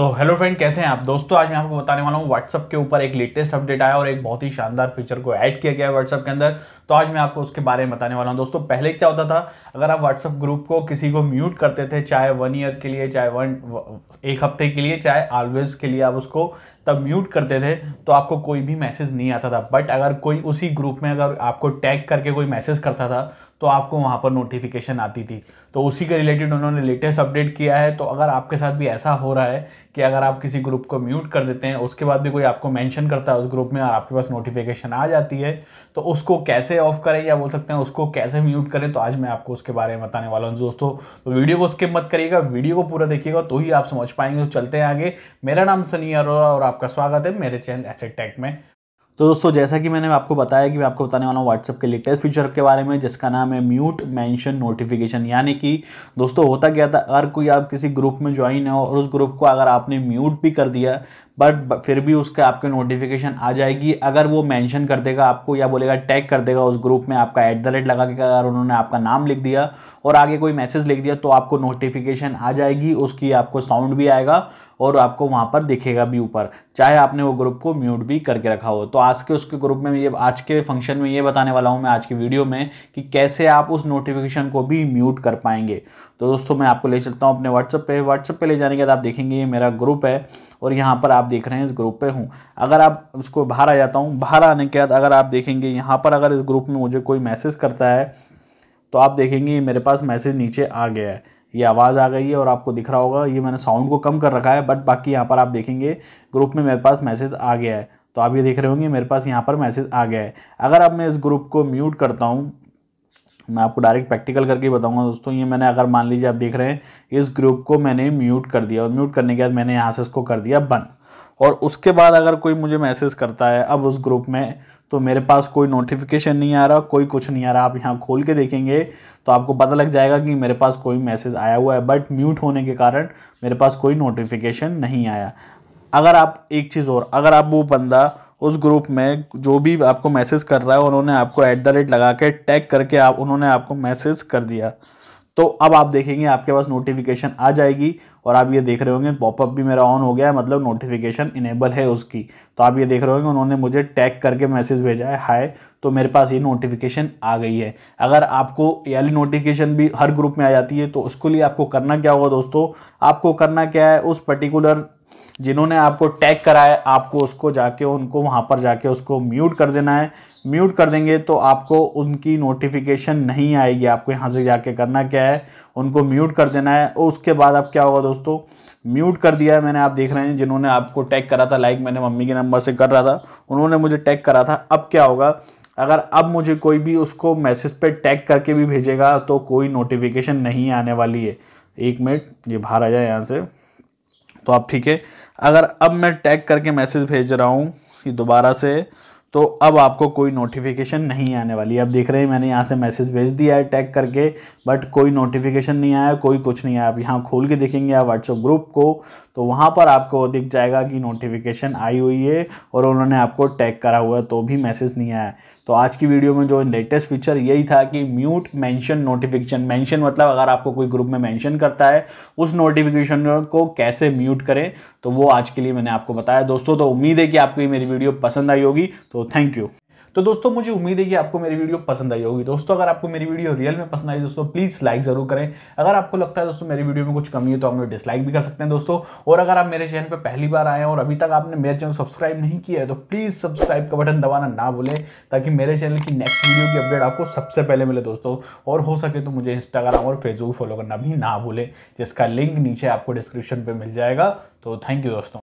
तो hello friend कैसे हैं आप दोस्तों आज मैं आपको बताने वाला हूँ व्हाट्सअप के ऊपर एक लेटेस्ट अपडेट आया और एक बहुत ही शानदार फीचर को ऐड किया गया है व्हाट्सअप के अंदर तो आज मैं आपको उसके बारे में बताने वाला हूँ दोस्तों पहले क्या होता था अगर आप व्हाट्सअप ग्रुप को किसी को म्यूट करते थे चाहे वन ईयर के लिए चाहे वन एक हफ्ते के लिए चाहे ऑलवेज के लिए आप उसको तब म्यूट करते थे तो आपको कोई भी मैसेज नहीं आता था बट अगर कोई उसी ग्रुप में अगर आपको टैग करके कोई मैसेज करता था तो आपको वहाँ पर नोटिफिकेशन आती थी तो उसी के रिलेटेड उन्होंने लेटेस्ट अपडेट किया है तो अगर आपके साथ भी ऐसा हो रहा है कि अगर आप किसी ग्रुप को म्यूट कर देते हैं उसके बाद भी कोई आपको मेंशन करता है उस ग्रुप में और आपके पास नोटिफिकेशन आ जाती है तो उसको कैसे ऑफ करें या बोल सकते हैं उसको कैसे म्यूट करें तो आज मैं आपको उसके बारे में बताने वाला हूँ दोस्तों तो वीडियो को स्किप मत करिएगा वीडियो को पूरा देखिएगा तो ही आप समझ पाएंगे तो चलते हैं आगे मेरा नाम सनी अरोरा और आपका स्वागत है मेरे चैनल एसेट टेक में तो दोस्तों जैसा कि मैंने आपको बताया कि मैं आपको बताने वाला हूँ व्हाट्सएप के लेटेस्ट फीचर के बारे में जिसका नाम है म्यूट मेंशन नोटिफिकेशन यानी कि दोस्तों होता क्या था अगर कोई आप किसी ग्रुप में ज्वाइन हो और उस ग्रुप को अगर आपने म्यूट भी कर दिया बट फिर भी उसका आपके नोटिफिकेशन आ जाएगी अगर वो मेंशन कर देगा आपको या बोलेगा टैग कर देगा उस ग्रुप में आपका एट द रेट लगा के अगर उन्होंने आपका नाम लिख दिया और आगे कोई मैसेज लिख दिया तो आपको नोटिफिकेशन आ जाएगी उसकी आपको साउंड भी आएगा और आपको वहाँ पर दिखेगा भी ऊपर चाहे आपने वो ग्रुप को म्यूट भी करके रखा हो तो आज के उसके ग्रुप में ये आज के फंक्शन में ये बताने वाला हूँ मैं आज की वीडियो में कि कैसे आप उस नोटिफिकेशन को भी म्यूट कर पाएंगे तो दोस्तों मैं आपको ले चलता हूँ अपने व्हाट्सअप पे व्हाट्सअप पे ले जाने के बाद आप देखेंगे ये मेरा ग्रुप है और यहाँ पर आप देख रहे हैं इस ग्रुप पे हूँ अगर आप उसको बाहर आ जाता हूँ बाहर आने के बाद अगर आप देखेंगे यहाँ पर अगर इस ग्रुप में मुझे कोई मैसेज करता है तो आप देखेंगे मेरे पास मैसेज नीचे आ गया है ये आवाज़ आ गई है और आपको दिख रहा होगा ये मैंने साउंड को कम कर रखा है बट बाकी यहाँ पर आप देखेंगे ग्रुप में मेरे पास मैसेज आ गया है तो आप ये देख रहे होंगे मेरे पास यहाँ पर मैसेज आ गया है अगर अब मैं इस ग्रुप को म्यूट करता हूँ मैं आपको डायरेक्ट प्रैक्टिकल करके बताऊंगा दोस्तों ये मैंने अगर मान लीजिए आप देख रहे हैं इस ग्रुप को मैंने म्यूट कर दिया और म्यूट करने के बाद मैंने यहाँ से इसको कर दिया बंद और उसके बाद अगर कोई मुझे मैसेज करता है अब उस ग्रुप में तो मेरे पास कोई नोटिफिकेशन नहीं आ रहा कोई कुछ नहीं आ रहा आप यहाँ खोल के देखेंगे तो आपको पता लग जाएगा कि मेरे पास कोई मैसेज आया हुआ है बट म्यूट होने के कारण मेरे पास कोई नोटिफिकेशन नहीं आया अगर आप एक चीज़ और अगर आप वो बंदा उस ग्रुप में जो भी आपको मैसेज कर रहा है उन्होंने आपको ऐट द रेट लगा के टैग करके आप उन्होंने आपको मैसेज कर दिया तो अब आप देखेंगे आपके पास नोटिफिकेशन आ जाएगी और आप ये देख रहे होंगे पॉपअप भी मेरा ऑन हो गया है मतलब नोटिफिकेशन इनेबल है उसकी तो आप ये देख रहे होंगे उन्होंने मुझे टैग करके मैसेज भेजा है हाय तो मेरे पास ये नोटिफिकेशन आ गई है अगर आपको याली नोटिफिकेशन भी हर ग्रुप में आ जाती है तो उसके लिए आपको करना क्या होगा दोस्तों आपको करना क्या है उस पर्टिकुलर जिन्होंने आपको टैग कराया आपको उसको जाके उनको वहाँ पर जाके उसको म्यूट कर देना है म्यूट कर देंगे तो आपको उनकी नोटिफिकेशन नहीं आएगी आपको यहाँ से जाके करना क्या है उनको म्यूट कर देना है और उसके बाद अब क्या होगा दोस्तों म्यूट कर दिया है मैंने आप देख रहे हैं जिन्होंने आपको टैग करा था लाइक मैंने मम्मी के नंबर से कर रहा था उन्होंने मुझे टैग करा था अब क्या होगा अगर अब मुझे कोई भी उसको मैसेज पर टैग करके भी भेजेगा तो कोई नोटिफिकेशन नहीं आने वाली है एक मिनट ये बाहर आ जाए यहाँ से तो आप ठीक है अगर अब मैं टैग करके मैसेज भेज रहा हूँ दोबारा से तो अब आपको कोई नोटिफिकेशन नहीं आने वाली आप देख रहे हैं मैंने यहाँ से मैसेज भेज दिया है टैग करके बट कोई नोटिफिकेशन नहीं आया कोई कुछ नहीं आया आप यहाँ खोल के देखेंगे आप व्हाट्सअप ग्रुप को तो वहाँ पर आपको दिख जाएगा कि नोटिफिकेशन आई हुई है और उन्होंने आपको टैग करा हुआ है तो भी मैसेज नहीं आया तो आज की वीडियो में जो लेटेस्ट फीचर यही था कि म्यूट मेंशन नोटिफिकेशन मेंशन मतलब अगर आपको कोई ग्रुप में मेंशन करता है उस नोटिफिकेशन को कैसे म्यूट करें तो वो आज के लिए मैंने आपको बताया दोस्तों तो उम्मीद है कि आपको ये मेरी वीडियो पसंद आई होगी तो थैंक यू तो दोस्तों मुझे उम्मीद है कि आपको मेरी वीडियो पसंद आई होगी दोस्तों अगर आपको मेरी वीडियो रियल में पसंद आई दोस्तों प्लीज़ लाइक ज़रूर करें अगर आपको लगता है दोस्तों मेरी वीडियो में कुछ कमी है तो आप मुझे डिसलाइक भी कर सकते हैं दोस्तों और अगर आप मेरे चैनल पर पहली बार आए और अभी तक आपने मेरे चैनल सब्सक्राइब नहीं किया है तो प्लीज़ सब्सक्राइब का बटन दबाना ना भूलें ताकि मेरे चैनल की नेक्स्ट वीडियो की अपडेट आपको सबसे पहले मिले दोस्तों और हो सके तो मुझे इंस्टाग्राम और फेसबुक फॉलो करना भी ना भूलें जिसका लिंक नीचे आपको डिस्क्रिप्शन पर मिल जाएगा तो थैंक यू दोस्तों